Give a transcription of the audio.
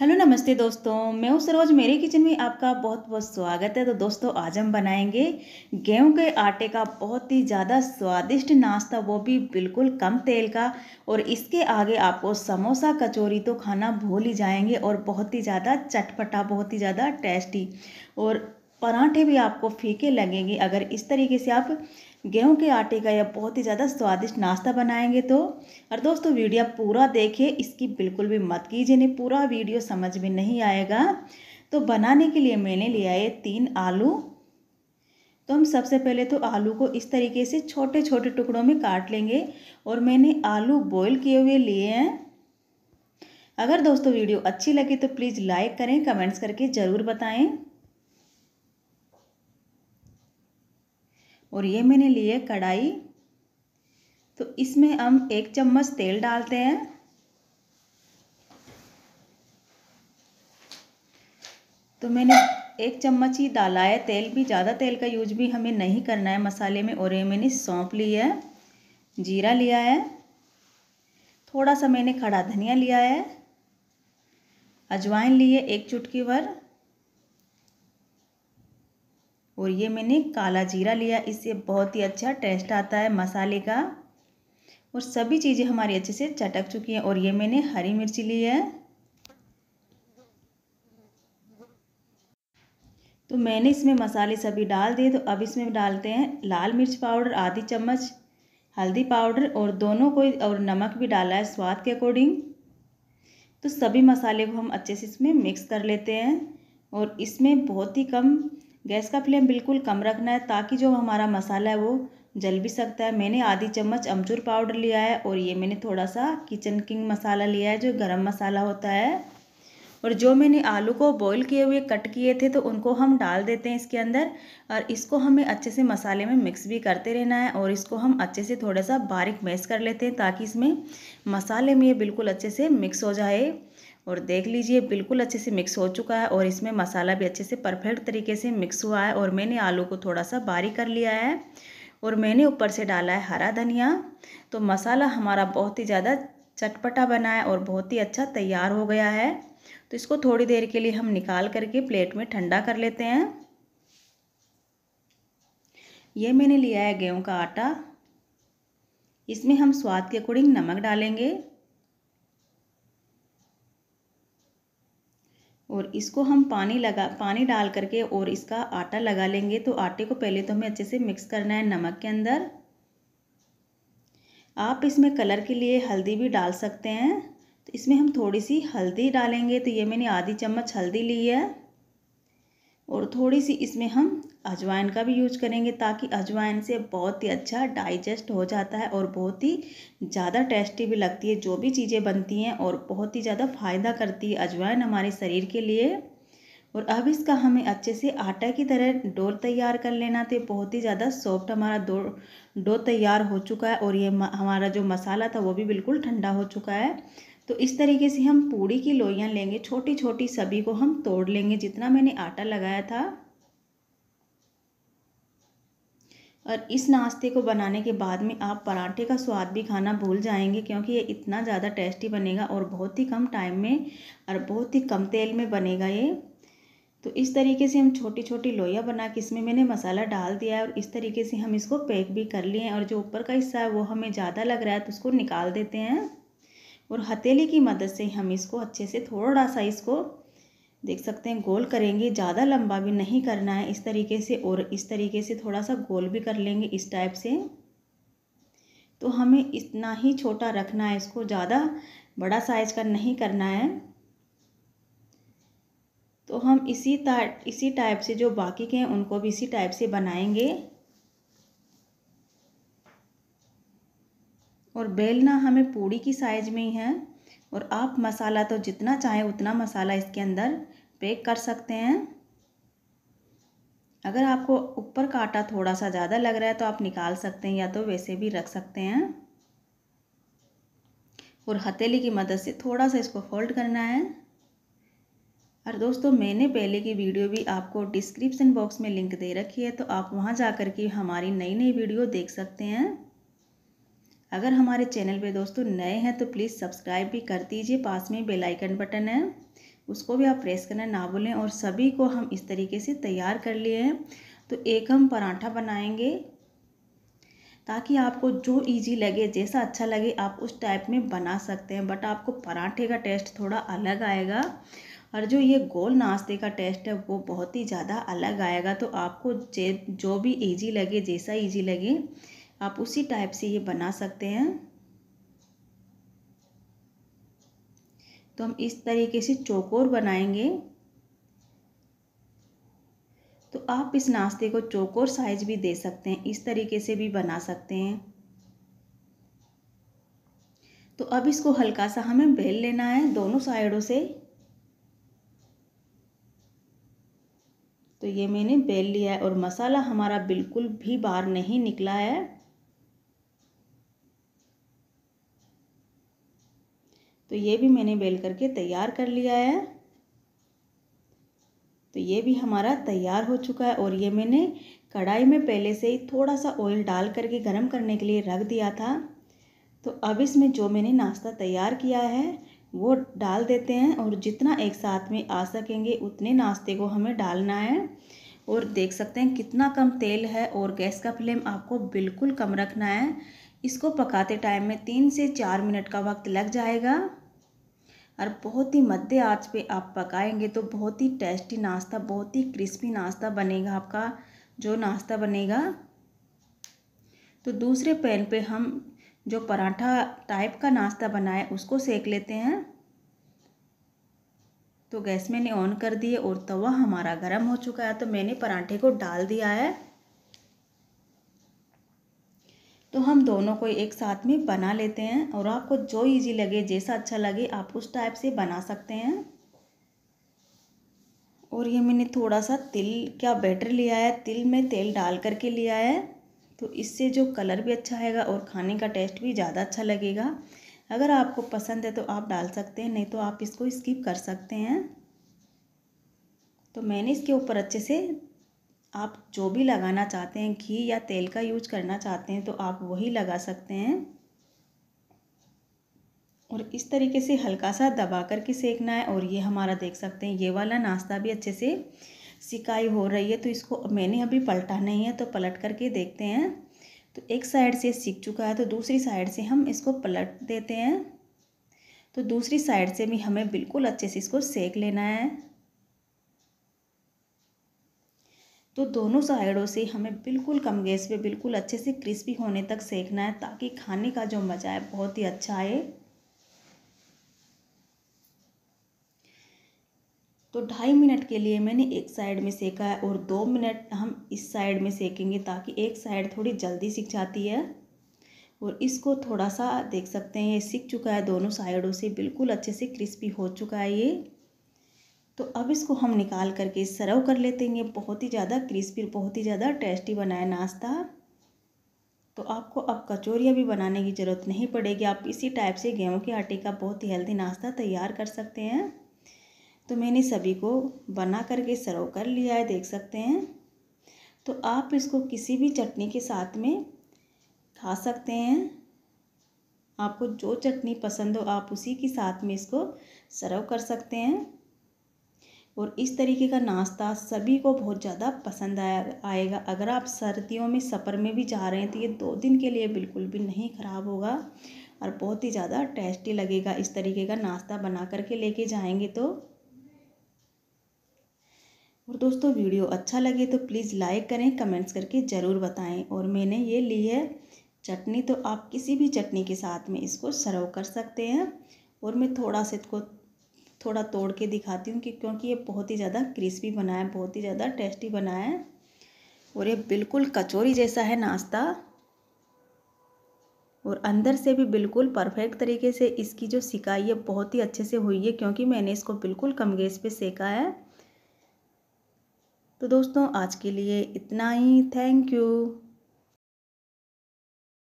hello नमस्ते दोस्तों मैं हूँ सरोज मेरे किचन में आपका बहुत बहुत स्वागत है तो दोस्तों आज हम बनाएंगे गेहूं के आटे का बहुत ही ज़्यादा स्वादिष्ट नाश्ता वो भी बिल्कुल कम तेल का और इसके आगे आपको समोसा कचौरी तो खाना भूल ही जाएंगे और बहुत ही ज़्यादा चटपटा बहुत ही ज़्यादा टेस्टी और पराठे भी आपको फीके लगेंगे अगर इस तरीके से आप गेहूं के आटे का या बहुत ही ज़्यादा स्वादिष्ट नाश्ता बनाएंगे तो और दोस्तों वीडियो पूरा देखिए इसकी बिल्कुल भी मत कीजिए नहीं पूरा वीडियो समझ में नहीं आएगा तो बनाने के लिए मैंने लिया है तीन आलू तो हम सबसे पहले तो आलू को इस तरीके से छोटे छोटे टुकड़ों में काट लेंगे और मैंने आलू बॉईल किए हुए लिए हैं अगर दोस्तों वीडियो अच्छी लगी तो प्लीज़ लाइक करें कमेंट्स करके ज़रूर बताएं और ये मैंने लिए कढ़ाई तो इसमें हम एक चम्मच तेल डालते हैं तो मैंने एक चम्मच ही डाला है तेल भी ज़्यादा तेल का यूज भी हमें नहीं करना है मसाले में और ये मैंने सौंप ली है जीरा लिया है थोड़ा सा मैंने खड़ा धनिया लिया है अजवाइन लिए एक चुटकी भर और ये मैंने काला जीरा लिया इससे बहुत ही अच्छा टेस्ट आता है मसाले का और सभी चीज़ें हमारी अच्छे से चटक चुकी हैं और ये मैंने हरी मिर्ची ली है तो मैंने इसमें मसाले सभी डाल दिए तो अब इसमें डालते हैं लाल मिर्च पाउडर आधी चम्मच हल्दी पाउडर और दोनों को और नमक भी डाला है स्वाद के अकॉर्डिंग तो सभी मसाले को हम अच्छे से इसमें मिक्स कर लेते हैं और इसमें बहुत ही कम गैस का फ्लेम बिल्कुल कम रखना है ताकि जो हमारा मसाला है वो जल भी सकता है मैंने आधी चम्मच अमचूर पाउडर लिया है और ये मैंने थोड़ा सा किचन किंग मसाला लिया है जो गरम मसाला होता है और जो मैंने आलू को बॉईल किए हुए कट किए थे तो उनको हम डाल देते हैं इसके अंदर और इसको हमें अच्छे से मसाले में मिक्स भी करते रहना है और इसको हम अच्छे से थोड़ा सा बारीक मैस कर लेते हैं ताकि इसमें मसाले में ये बिल्कुल अच्छे से मिक्स हो जाए और देख लीजिए बिल्कुल अच्छे से मिक्स हो चुका है और इसमें मसाला भी अच्छे से परफेक्ट तरीके से मिक्स हुआ है और मैंने आलू को थोड़ा सा बारी कर लिया है और मैंने ऊपर से डाला है हरा धनिया तो मसाला हमारा बहुत ही ज़्यादा चटपटा बना है और बहुत ही अच्छा तैयार हो गया है तो इसको थोड़ी देर के लिए हम निकाल करके प्लेट में ठंडा कर लेते हैं ये मैंने लिया है गेहूं का आटा इसमें हम स्वाद के अकॉर्डिंग नमक डालेंगे और इसको हम पानी लगा पानी डाल करके और इसका आटा लगा लेंगे तो आटे को पहले तो हमें अच्छे से मिक्स करना है नमक के अंदर आप इसमें कलर के लिए हल्दी भी डाल सकते हैं तो इसमें हम थोड़ी सी हल्दी डालेंगे तो ये मैंने आधी चम्मच हल्दी ली है और थोड़ी सी इसमें हम अजवाइन का भी यूज करेंगे ताकि अजवाइन से बहुत ही अच्छा डाइजेस्ट हो जाता है और बहुत ही ज़्यादा टेस्टी भी लगती है जो भी चीज़ें बनती हैं और बहुत ही ज़्यादा फ़ायदा करती है अजवाइन हमारे शरीर के लिए और अब इसका हमें अच्छे से आटा की तरह डो तैयार कर लेना तो बहुत ही ज़्यादा सॉफ्ट हमारा डो डो तैयार हो चुका है और ये हमारा जो मसाला था वो भी बिल्कुल ठंडा हो चुका है तो इस तरीके से हम पूड़ी की लोइयाँ लेंगे छोटी छोटी सभी को हम तोड़ लेंगे जितना मैंने आटा लगाया था और इस नाश्ते को बनाने के बाद में आप पराठे का स्वाद भी खाना भूल जाएंगे क्योंकि ये इतना ज़्यादा टेस्टी बनेगा और बहुत ही कम टाइम में और बहुत ही कम तेल में बनेगा ये तो इस तरीके से हम छोटी छोटी लोइयाँ बना के इसमें मैंने मसाला डाल दिया है और इस तरीके से हम इसको पैक भी कर लिए हैं और जो ऊपर का हिस्सा है वो हमें ज़्यादा लग रहा है तो उसको निकाल देते हैं और हथेली की मदद से हम इसको अच्छे से थोड़ा सा इसको देख सकते हैं गोल करेंगे ज़्यादा लंबा भी नहीं करना है इस तरीके से और इस तरीके से थोड़ा सा गोल भी कर लेंगे इस टाइप से तो हमें इतना ही छोटा रखना है इसको ज़्यादा बड़ा साइज़ का नहीं करना है तो हम इसी इसी टाइप से जो बाकी के हैं उनको भी इसी टाइप से बनाएंगे और बेलना हमें पूड़ी की साइज में ही है और आप मसाला तो जितना चाहें उतना मसाला इसके अंदर पैक कर सकते हैं अगर आपको ऊपर का आटा थोड़ा सा ज़्यादा लग रहा है तो आप निकाल सकते हैं या तो वैसे भी रख सकते हैं और हथेली की मदद से थोड़ा सा इसको फोल्ड करना है और दोस्तों मैंने पहले की वीडियो भी आपको डिस्क्रिप्शन बॉक्स में लिंक दे रखी है तो आप वहाँ जा कर के हमारी नई नई वीडियो देख सकते हैं अगर हमारे चैनल पे दोस्तों नए हैं तो प्लीज़ सब्सक्राइब भी कर दीजिए पास में बेल आइकन बटन है उसको भी आप प्रेस करना ना भूलें और सभी को हम इस तरीके से तैयार कर लिए हैं तो एक हम पराठा बनाएंगे ताकि आपको जो इजी लगे जैसा अच्छा लगे आप उस टाइप में बना सकते हैं बट आपको पराठे का टेस्ट थोड़ा अलग आएगा और जो ये गोल नाश्ते का टेस्ट है वो बहुत ही ज़्यादा अलग आएगा तो आपको जे जो भी इजी लगे जैसा इजी लगे आप उसी टाइप से ये बना सकते हैं तो हम इस तरीके से चौकोर बनाएंगे तो आप इस नाश्ते को चौकोर साइज भी दे सकते हैं इस तरीके से भी बना सकते हैं तो अब इसको हल्का सा हमें बेल लेना है दोनों साइडों से तो ये मैंने बेल लिया है और मसाला हमारा बिल्कुल भी बाहर नहीं निकला है तो ये भी मैंने बेल करके तैयार कर लिया है तो ये भी हमारा तैयार हो चुका है और ये मैंने कढ़ाई में पहले से ही थोड़ा सा ऑयल डाल करके गर्म करने के लिए रख दिया था तो अब इसमें जो मैंने नाश्ता तैयार किया है वो डाल देते हैं और जितना एक साथ में आ सकेंगे उतने नाश्ते को हमें डालना है और देख सकते हैं कितना कम तेल है और गैस का फ्लेम आपको बिल्कुल कम रखना है इसको पकाते टाइम में तीन से चार मिनट का वक्त लग जाएगा और बहुत ही मध्य आँच पे आप पकाएंगे तो बहुत ही टेस्टी नाश्ता बहुत ही क्रिस्पी नाश्ता बनेगा आपका जो नाश्ता बनेगा तो दूसरे पैन पे हम जो पराठा टाइप का नाश्ता बनाए उसको सेक लेते हैं तो गैस मैंने ऑन कर दिए और तवा हमारा गर्म हो चुका है तो मैंने पराठे को डाल दिया है तो हम दोनों को एक साथ में बना लेते हैं और आपको जो इजी लगे जैसा अच्छा लगे आप उस टाइप से बना सकते हैं और ये मैंने थोड़ा सा तिल का बैटर लिया है तिल में तेल डाल करके लिया है तो इससे जो कलर भी अच्छा आएगा और खाने का टेस्ट भी ज़्यादा अच्छा लगेगा अगर आपको पसंद है तो आप डाल सकते हैं नहीं तो आप इसको स्किप कर सकते हैं तो मैंने इसके ऊपर अच्छे से आप जो भी लगाना चाहते हैं घी या तेल का यूज करना चाहते हैं तो आप वही लगा सकते हैं और इस तरीके से हल्का सा दबा करके सेकना है और ये हमारा देख सकते हैं ये वाला नाश्ता भी अच्छे से सिकाई हो रही है तो इसको मैंने अभी पलटा नहीं है तो पलट करके देखते हैं तो एक साइड से सीख चुका है तो दूसरी साइड से हम इसको पलट देते हैं तो दूसरी साइड से भी हमें बिल्कुल अच्छे से इसको सेक लेना है तो दोनों साइडों से हमें बिल्कुल कम गैस पे बिल्कुल अच्छे से क्रिस्पी होने तक सेकना है ताकि खाने का जो मज़ा है बहुत ही अच्छा आए तो ढाई मिनट के लिए मैंने एक साइड में सेका है और दो मिनट हम इस साइड में सेकेंगे ताकि एक साइड थोड़ी जल्दी सीख जाती है और इसको थोड़ा सा देख सकते हैं ये सीख चुका है दोनों साइडों से बिल्कुल अच्छे से क्रिस्पी हो चुका है ये तो अब इसको हम निकाल करके सर्व कर लेते हैं बहुत ही ज़्यादा क्रिस्पी बहुत ही ज़्यादा टेस्टी बनाया नाश्ता तो आपको अब कचोरिया भी बनाने की ज़रूरत नहीं पड़ेगी आप इसी टाइप से गेहूं के आटे का बहुत ही हेल्दी नाश्ता तैयार कर सकते हैं तो मैंने सभी को बना करके सर्व कर लिया है देख सकते हैं तो आप इसको किसी भी चटनी के साथ में खा सकते हैं आपको जो चटनी पसंद हो आप उसी के साथ में इसको सर्व कर सकते हैं और इस तरीके का नाश्ता सभी को बहुत ज़्यादा पसंद आया आएगा अगर आप सर्दियों में सफ़र में भी जा रहे हैं तो ये दो दिन के लिए बिल्कुल भी नहीं ख़राब होगा और बहुत ही ज़्यादा टेस्टी लगेगा इस तरीके का नाश्ता बना करके लेके जाएंगे तो और दोस्तों वीडियो अच्छा लगे तो प्लीज़ लाइक करें कमेंट्स करके ज़रूर बताएं और मैंने ये ली है चटनी तो आप किसी भी चटनी के साथ में इसको सर्व कर सकते हैं और मैं थोड़ा सा इसको थोड़ा तोड़ के दिखाती हूँ कि क्योंकि ये बहुत ही ज़्यादा क्रिस्पी बना है बहुत ही ज़्यादा टेस्टी बना है और ये बिल्कुल कचौरी जैसा है नाश्ता और अंदर से भी बिल्कुल परफेक्ट तरीके से इसकी जो सिकाई है बहुत ही अच्छे से हुई है क्योंकि मैंने इसको बिल्कुल कम गैस पे सेका है तो दोस्तों आज के लिए इतना ही थैंक यू